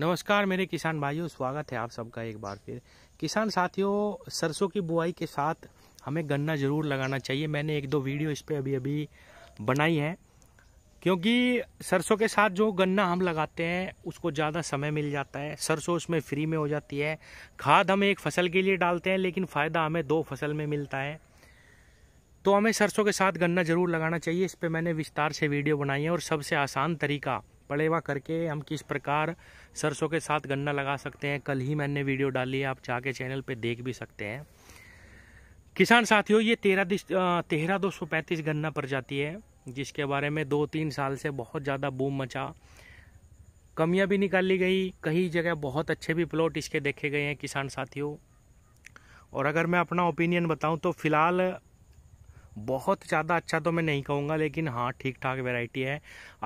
नमस्कार मेरे किसान भाइयों स्वागत है आप सबका एक बार फिर किसान साथियों सरसों की बुआई के साथ हमें गन्ना ज़रूर लगाना चाहिए मैंने एक दो वीडियो इस पर अभी अभी बनाई है क्योंकि सरसों के साथ जो गन्ना हम लगाते हैं उसको ज़्यादा समय मिल जाता है सरसों उसमें फ्री में हो जाती है खाद हम एक फसल के लिए डालते हैं लेकिन फ़ायदा हमें दो फसल में मिलता है तो हमें सरसों के साथ गन्ना ज़रूर लगाना चाहिए इस पर मैंने विस्तार से वीडियो बनाई है और सबसे आसान तरीका पड़ेवा करके हम किस प्रकार सरसों के साथ गन्ना लगा सकते हैं कल ही मैंने वीडियो डाली है आप जाके चैनल पे देख भी सकते हैं किसान साथियों ये तेरह तेरह दो सौ पैंतीस गन्ना प्रजाति है जिसके बारे में दो तीन साल से बहुत ज़्यादा बूम मचा कमियां भी निकाली गई कई जगह बहुत अच्छे भी प्लॉट इसके देखे गए हैं किसान साथियों और अगर मैं अपना ओपिनियन बताऊँ तो फ़िलहाल बहुत ज़्यादा अच्छा तो मैं नहीं कहूँगा लेकिन हाँ ठीक ठाक वेराइटी है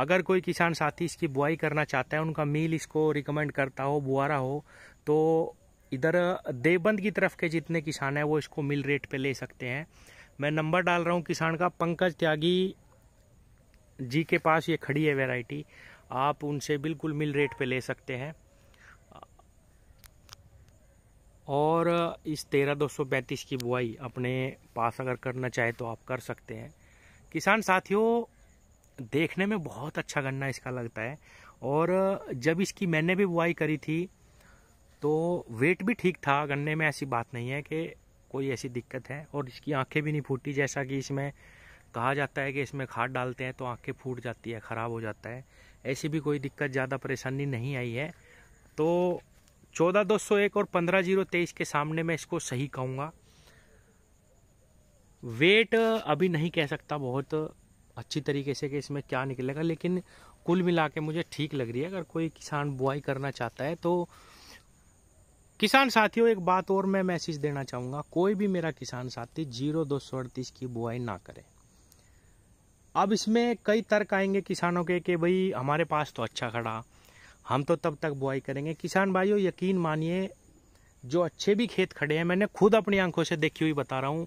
अगर कोई किसान साथी इसकी बुआई करना चाहता है उनका मील इसको रिकमेंड करता हो बुआरा हो तो इधर देवबंद की तरफ के जितने किसान हैं वो इसको मिल रेट पे ले सकते हैं मैं नंबर डाल रहा हूँ किसान का पंकज त्यागी जी के पास ये खड़ी है वेराइटी आप उनसे बिल्कुल मिल रेट पे ले सकते हैं और इस तेरह दो सौ पैंतीस की बुआई अपने पास अगर करना चाहे तो आप कर सकते हैं किसान साथियों देखने में बहुत अच्छा गन्ना इसका लगता है और जब इसकी मैंने भी बुआई करी थी तो वेट भी ठीक था गन्ने में ऐसी बात नहीं है कि कोई ऐसी दिक्कत है और इसकी आंखें भी नहीं फूटी जैसा कि इसमें कहा जाता है कि इसमें खाद डालते हैं तो आंखें फूट जाती है ख़राब हो जाता है ऐसी भी कोई दिक्कत ज़्यादा परेशानी नहीं आई है तो चौदह दो सौ एक और पंद्रह जीरो तेईस के सामने मैं इसको सही कहूँगा वेट अभी नहीं कह सकता बहुत अच्छी तरीके से कि इसमें क्या निकलेगा लेकिन कुल मिला के मुझे ठीक लग रही है अगर कोई किसान बुआई करना चाहता है तो किसान साथियों एक बात और मैं मैसेज देना चाहूँगा कोई भी मेरा किसान साथी जीरो दो सौ अड़तीस की बुआई ना करे अब इसमें कई तर्क आएंगे किसानों के कि भाई हमारे पास तो अच्छा खड़ा हम तो तब तक बुआई करेंगे किसान भाइयों यकीन मानिए जो अच्छे भी खेत खड़े हैं मैंने खुद अपनी आंखों से देखी हुई बता रहा हूँ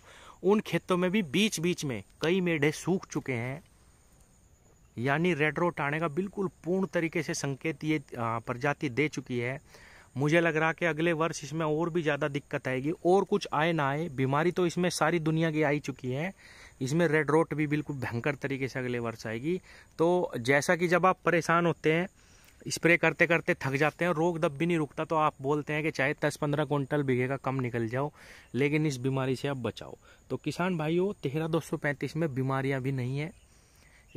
उन खेतों में भी बीच बीच में कई मेढे सूख चुके हैं यानी रेड रोट आने का बिल्कुल पूर्ण तरीके से संकेत ये प्रजाति दे चुकी है मुझे लग रहा कि अगले वर्ष इसमें और भी ज़्यादा दिक्कत आएगी और कुछ आए ना आए बीमारी तो इसमें सारी दुनिया की आई चुकी है इसमें रेड रोट भी बिल्कुल भयंकर तरीके से अगले वर्ष आएगी तो जैसा कि जब आप परेशान होते हैं स्प्रे करते करते थक जाते हैं रोग दब भी नहीं रुकता तो आप बोलते हैं कि चाहे दस पंद्रह क्विंटल बीघे का कम निकल जाओ लेकिन इस बीमारी से आप बचाओ तो किसान भाइयों तेरह दो सौ पैंतीस में बीमारियाँ भी नहीं है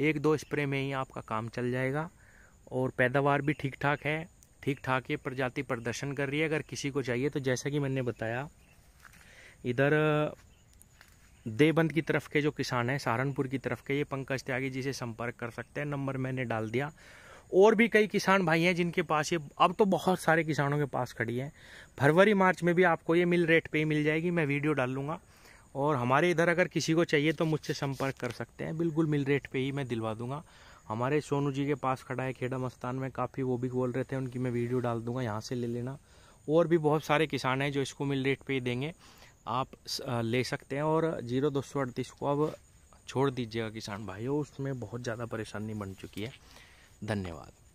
एक दो स्प्रे में ही आपका काम चल जाएगा और पैदावार भी ठीक ठाक है ठीक ठाक ये प्रजाति प्रदर्शन कर रही है अगर किसी को चाहिए तो जैसा कि मैंने बताया इधर देवबंद की तरफ के जो किसान हैं सहारनपुर की तरफ के ये पंकज त्यागी जी से संपर्क कर सकते हैं नंबर मैंने डाल दिया और भी कई किसान भाई हैं जिनके पास ये अब तो बहुत सारे किसानों के पास खड़ी है फरवरी मार्च में भी आपको ये मिल रेट पे ही मिल जाएगी मैं वीडियो डाल लूँगा और हमारे इधर अगर किसी को चाहिए तो मुझसे संपर्क कर सकते हैं बिल्कुल मिल रेट पे ही मैं दिलवा दूंगा हमारे सोनू जी के पास खड़ा है खेड़ा मस्तान में काफ़ी वो भी बोल रहे थे उनकी मैं वीडियो डाल दूंगा यहाँ से ले लेना और भी बहुत सारे किसान हैं जो इसको मिल रेट पर ही देंगे आप ले सकते हैं और जीरो दो सौ अड़तीस को अब छोड़ दीजिएगा किसान भाइयों उसमें बहुत ज़्यादा परेशानी बन चुकी है धन्यवाद